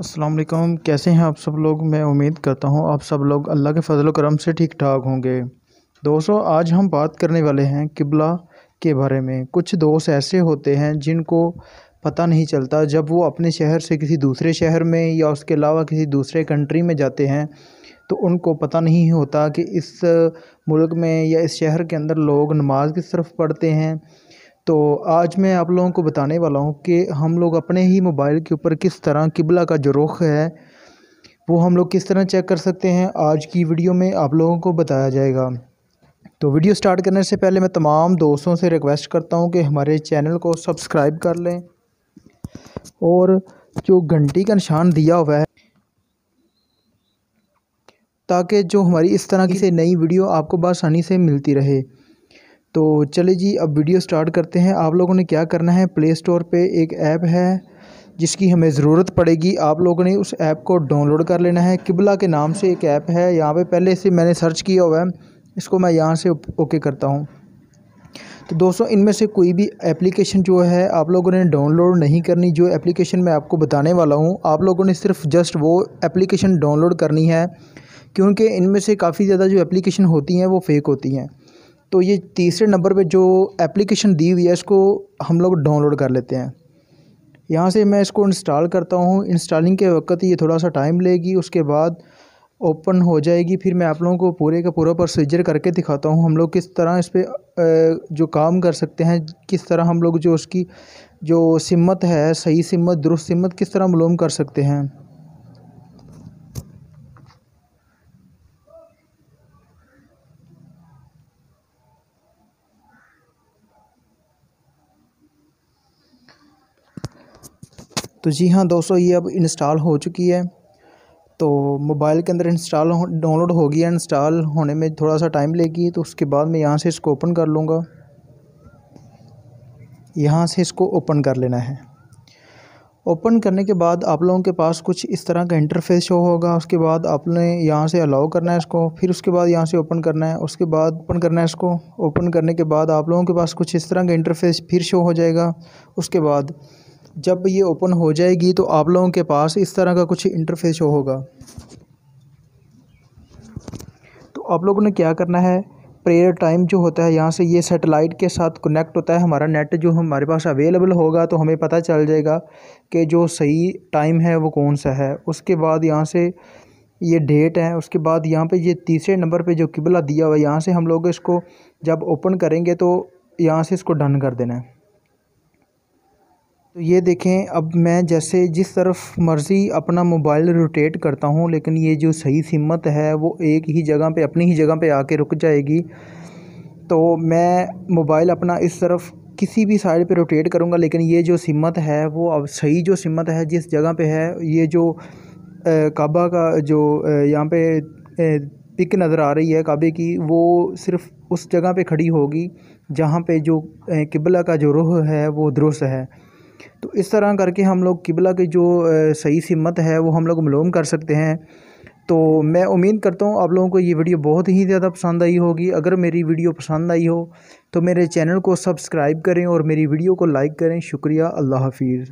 असलम कैसे हैं आप सब लोग मैं उम्मीद करता हूं आप सब लोग अल्लाह के फजल करम से ठीक ठाक होंगे दोस्तों आज हम बात करने वाले हैं किबला के बारे में कुछ दोस्त ऐसे होते हैं जिनको पता नहीं चलता जब वो अपने शहर से किसी दूसरे शहर में या उसके अलावा किसी दूसरे कंट्री में जाते हैं तो उनको पता नहीं होता कि इस मुल्क में या इस शहर के अंदर लोग नमाज़ किस तरफ पढ़ते हैं तो आज मैं आप लोगों को बताने वाला हूँ कि हम लोग अपने ही मोबाइल के ऊपर किस तरह किबला का जो रुख है वो हम लोग किस तरह चेक कर सकते हैं आज की वीडियो में आप लोगों को बताया जाएगा तो वीडियो स्टार्ट करने से पहले मैं तमाम दोस्तों से रिक्वेस्ट करता हूँ कि हमारे चैनल को सब्सक्राइब कर लें और जो घंटी का निशान दिया हुआ है ताकि जो हमारी इस तरह की से नई वीडियो आपको बसानी से मिलती रहे तो चलिए जी अब वीडियो स्टार्ट करते हैं आप लोगों ने क्या करना है प्ले स्टोर पर एक ऐप है जिसकी हमें ज़रूरत पड़ेगी आप लोगों ने उस ऐप को डाउनलोड कर लेना है किबला के नाम से एक ऐप है यहाँ पे पहले से मैंने सर्च किया हुआ है इसको मैं यहाँ से ओके करता हूँ तो दोस्तों इनमें से कोई भी एप्लीकेशन जो है आप लोगों ने डाउनलोड नहीं करनी जो एप्लीकेशन मैं आपको बताने वाला हूँ आप लोगों ने सिर्फ जस्ट वो एप्लीकेशन डाउनलोड करनी है क्योंकि इनमें से काफ़ी ज़्यादा जो एप्लीकेशन होती हैं वो फेक होती हैं तो ये तीसरे नंबर पे जो एप्लीकेशन दी हुई है इसको हम लोग डाउनलोड कर लेते हैं यहाँ से मैं इसको इंस्टॉल करता हूँ इंस्टॉलिंग के वक्त ये थोड़ा सा टाइम लेगी उसके बाद ओपन हो जाएगी फिर मैं आप लोगों को पूरे का पूरा प्रोसीजर करके दिखाता हूँ हम लोग किस तरह इस पर जो काम कर सकते हैं किस तरह हम लोग जो उसकी जो सिमत है सही सिमत दुरुस्त सिमत किस तरह मलूम कर सकते हैं तो जी हाँ दोस्तों ये अब इंस्टॉल हो चुकी है तो मोबाइल के अंदर इंस्टॉल हो डाउनलोड होगी गया इंस्टॉल होने में थोड़ा सा टाइम लेगी तो उसके बाद मैं यहाँ से इसको ओपन कर लूँगा यहाँ से इसको ओपन कर लेना है ओपन करने के बाद आप लोगों के पास कुछ इस तरह का इंटरफेस शो होगा उसके बाद आपने यहाँ से अलाउ करना है इसको फिर उसके बाद यहाँ से ओपन करना है उसके बाद ओपन करना है इसको ओपन करने के बाद आप लोगों के पास कुछ इस तरह का इंटरफेस फिर शो हो जाएगा उसके बाद जब ये ओपन हो जाएगी तो आप लोगों के पास इस तरह का कुछ इंटरफेस हो होगा तो आप लोगों ने क्या करना है प्रेयर टाइम जो होता है यहाँ से ये सेटेलाइट के साथ कनेक्ट होता है हमारा नेट जो हमारे पास अवेलेबल होगा तो हमें पता चल जाएगा कि जो सही टाइम है वो कौन सा है उसके बाद यहाँ से ये डेट है उसके बाद यहाँ पे ये तीसरे नंबर पे जो किबला दिया हुआ है यहाँ से हम लोग इसको जब ओपन करेंगे तो यहाँ से इसको डन कर देना है तो ये देखें अब मैं जैसे जिस तरफ मर्ज़ी अपना मोबाइल रोटेट करता हूँ लेकिन ये जो सही सिमत है वो एक ही जगह पे अपनी ही जगह पे आके रुक जाएगी तो मैं मोबाइल अपना इस तरफ किसी भी साइड पे रोटेट करूँगा लेकिन ये जो सिमत है वो अब सही जो सिमत है जिस जगह पे है ये जो काबा का जो यहाँ पे पिक नज़र आ रही है काबे की वो सिर्फ़ उस जगह पर खड़ी होगी जहाँ पर जो किबला का जो रुह है वो दुरुस्त है तो इस तरह करके हम लोग किबला की जो सही सिमत है वो हम लोग मलूम कर सकते हैं तो मैं उम्मीद करता हूँ आप लोगों को ये वीडियो बहुत ही ज़्यादा पसंद आई होगी अगर मेरी वीडियो पसंद आई हो तो मेरे चैनल को सब्सक्राइब करें और मेरी वीडियो को लाइक करें शुक्रिया अल्लाह हाफिज़